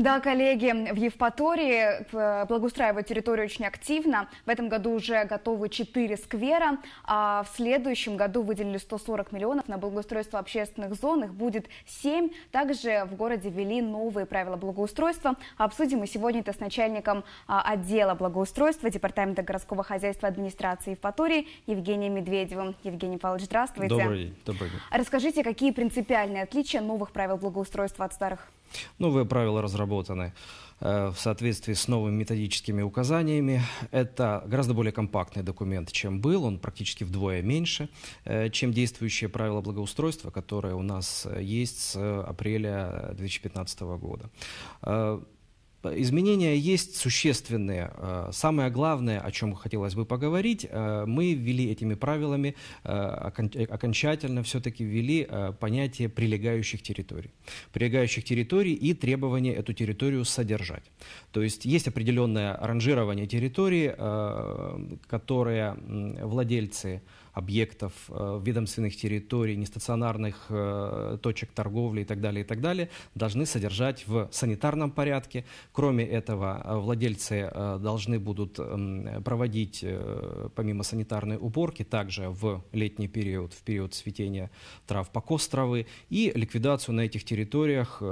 Да, коллеги, в Евпатории э, благоустраивают территорию очень активно. В этом году уже готовы 4 сквера, а в следующем году выделили 140 миллионов на благоустройство общественных зон. Их будет 7. Также в городе ввели новые правила благоустройства. Обсудим мы сегодня это с начальником а, отдела благоустройства Департамента городского хозяйства администрации Евпатории Евгением Медведевым. Евгений Павлович, здравствуйте. Добрый день. Добрый день. Расскажите, какие принципиальные отличия новых правил благоустройства от старых? Новые правила разработаны э, в соответствии с новыми методическими указаниями. Это гораздо более компактный документ, чем был. Он практически вдвое меньше, э, чем действующие правила благоустройства, которые у нас э, есть с апреля 2015 года. Изменения есть существенные. Э, самое главное, о чем хотелось бы поговорить, э, мы ввели этими правилами, э, окончательно все-таки ввели понятие прилегающих территорий. Прилегающих территорий и требование эту территорию содержать. То есть есть определенное ранжирование территории, которое владельцы объектов, э, ведомственных территорий, нестационарных э, точек торговли и так далее, и так далее, должны содержать в санитарном порядке. Кроме этого, э, владельцы должны будут эм, проводить, помимо санитарной уборки, также в летний период, в период цветения трав, покос травы и ликвидацию на этих территориях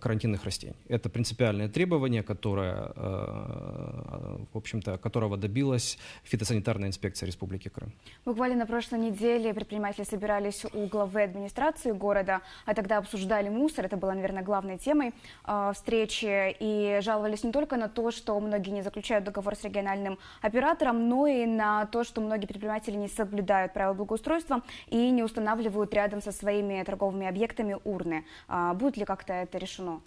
карантинных растений. Это принципиальное требование, которое, в общем-то, которого добилась фитосанитарная инспекция Республики Крым. Буквально на прошлой неделе предприниматели собирались у главы администрации города, а тогда обсуждали мусор. Это была, наверное, главной темой э, встречи. И жаловались не только на то, что многие не заключают договор с региональным оператором, но и на то, что многие предприниматели не соблюдают правила благоустройства и не устанавливают рядом со своими торговыми объектами урны. А будет ли как-то это решено?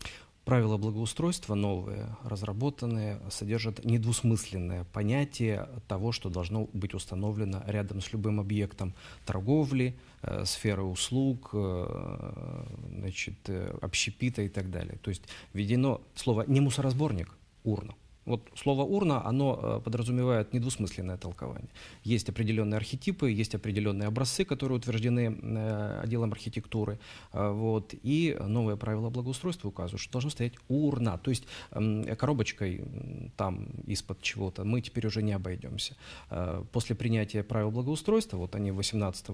Правила благоустройства новые, разработанные, содержат недвусмысленное понятие того, что должно быть установлено рядом с любым объектом торговли, э, сферы услуг, э, значит, э, общепита и так далее. То есть введено слово «не мусоросборник», «урна». Вот слово «урна», оно э, подразумевает недвусмысленное толкование. Есть определенные архетипы, есть определенные образцы, которые утверждены э, отделом архитектуры. Э, вот. И новые правила благоустройства указывают, что должно стоять урна. То есть коробочкой там из-под чего-то мы теперь уже не обойдемся. После принятия правил благоустройства, вот они 18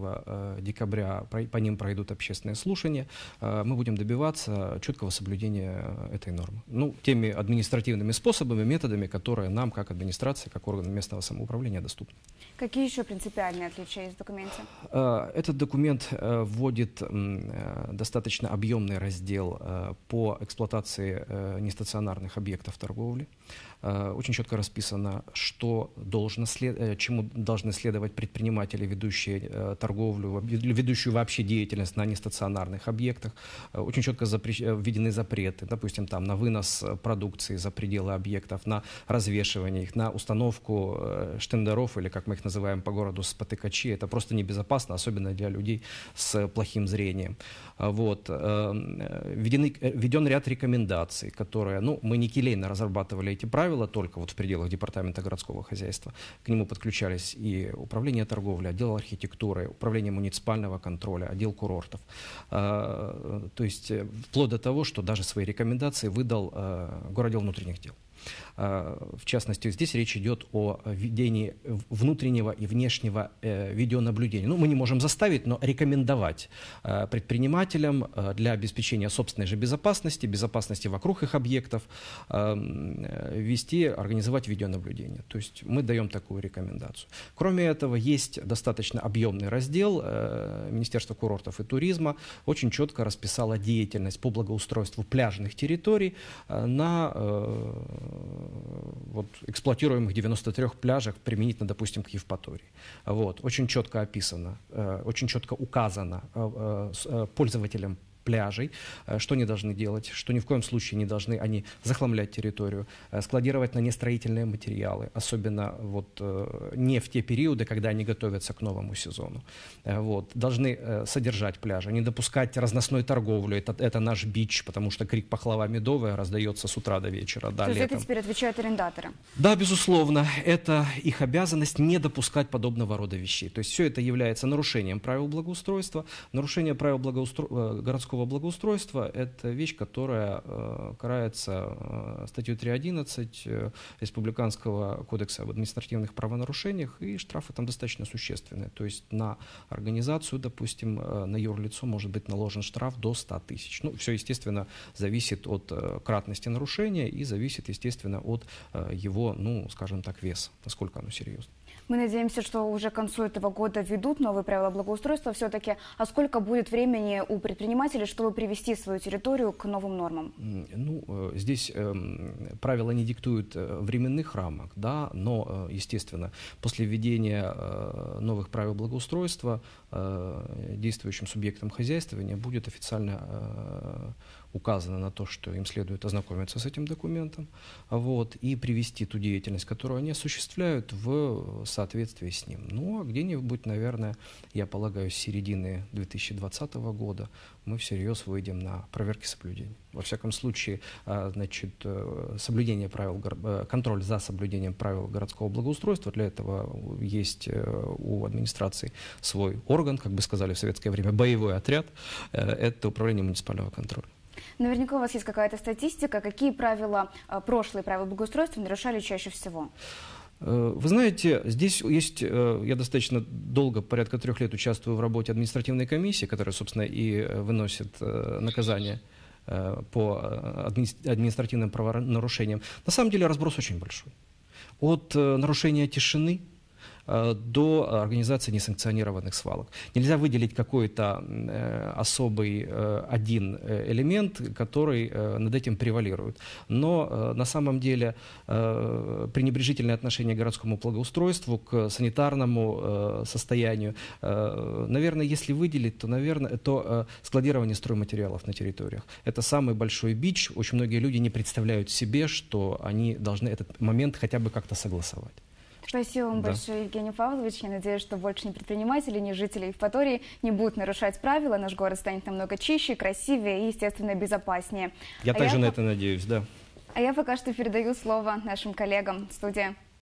декабря, по ним пройдут общественные слушания, мы будем добиваться четкого соблюдения этой нормы. Ну, теми административными способами, методами, которые нам, как администрация, как орган местного самоуправления, доступны. Какие еще принципиальные отличия есть в документе? Э, этот документ э, вводит э, достаточно объемный раздел по эксплуатации нестационарных объектов торговли. Очень четко расписано, что должно след... чему должны следовать предприниматели, ведущие торговлю, ведущую вообще деятельность на нестационарных объектах. Очень четко запрещ... введены запреты, допустим, там на вынос продукции за пределы объектов, на развешивание их, на установку э, штендеров, или как мы их называем по городу, спотыкачи. Это просто небезопасно, особенно для людей с плохим зрением. А вот. Э, э, введены, введен ряд рекомендаций, которые, ну, мы не келейно разрабатывали эти правила, только вот в пределах Департамента городского хозяйства. К нему подключались и управление торговли, отдел архитектуры, управление муниципального контроля, отдел курортов. А, то есть вплоть до того, что даже свои рекомендации выдал городел внутренних дел. Э, в частности, здесь речь идет о ведении внутреннего и внешнего э, видеонаблюдения. Ну, мы не можем заставить, но рекомендовать э, предпринимателям для обеспечения собственной же безопасности, безопасности вокруг их объектов, вести, организовать видеонаблюдение. То есть мы даем такую рекомендацию. Кроме этого, есть достаточно объемный раздел Министерства курортов и туризма, очень четко расписала деятельность по благоустройству пляжных территорий на Э, вот, эксплуатируемых 93 пляжах применительно, допустим, к Евпатории. Вот, очень четко описано, э, очень четко указано э, пользователям пляжей, э, что они должны делать, что ни в коем случае не должны они захламлять территорию, э, складировать на нестроительные материалы, особенно вот э, не в те периоды, когда они готовятся к новому сезону. Вот. Должны содержать пляжи, не допускать разносной торговлю. Это, это наш бич, потому что крик «Пахлава медовая» раздается с утра до вечера, да, То летом. это теперь отвечают арендаторы? Да, безусловно. Это их обязанность не допускать подобного рода вещей. То есть все это является нарушением правил благоустройства, нарушение правил благоустро... городского городского благоустройства. Это вещь, которая э, карается э, статьей 3.11 э, Республиканского кодекса об административных правонарушениях, и штрафы там достаточно существенные. То есть на организацию, допустим, на юрлицо может быть наложен штраф до 100 тысяч. Ну, все, естественно, зависит от кратности нарушения и зависит, естественно, от его, ну, скажем так, веса, насколько оно серьезно. Мы надеемся, что уже к концу этого года введут новые правила благоустройства все-таки. А сколько будет времени у предпринимателей предприниматели, чтобы привести свою территорию к новым нормам? Ну, э, здесь эм, правила не диктуют э, временных рамок, да, но, э, естественно, после введения новых правил благоустройства действующим субъектам хозяйствования будет официально указано на то, что им следует ознакомиться с этим документом вот, и привести ту деятельность, которую они осуществляют, в соответствии с ним. Ну, а где-нибудь, наверное, я полагаю, с середины 2020 года мы всерьез выйдем на проверки соблюдений. Во всяком случае, а, значит, э, соблюдение правил, э, контроль за соблюдением правил городского благоустройства, для этого э, есть у администрации свой орган, как бы сказали в советское время, боевой отряд, это управление муниципального контроля. Наверняка у вас есть какая-то статистика, какие правила, а, прошлые правила благоустройства нарушали чаще всего? Э, вы знаете, здесь есть, э, я достаточно долго, порядка трех лет участвую в работе административной комиссии, которая, собственно, и э, выносит наказание по административным правонарушениям. На самом деле разброс очень большой. От нарушения тишины – Э, до организации несанкционированных свалок. Нельзя выделить какой-то э, особый э, один элемент, который над этим превалирует. Но на самом деле пренебрежительное отношение к городскому благоустройству, к санитарному состоянию, наверное, если выделить, то, наверное, то складирование стройматериалов на территориях. Это самый большой бич. Очень многие люди не представляют себе, что они должны этот момент хотя бы как-то согласовать. Спасибо вам да. большое, Евгений Павлович. Я надеюсь, что больше ни предприниматели, ни жители Евпатории не будут нарушать правила. Наш город станет намного чище, красивее и, естественно, безопаснее. Я а также я... на это надеюсь, да. А я пока что передаю слово нашим коллегам в студии.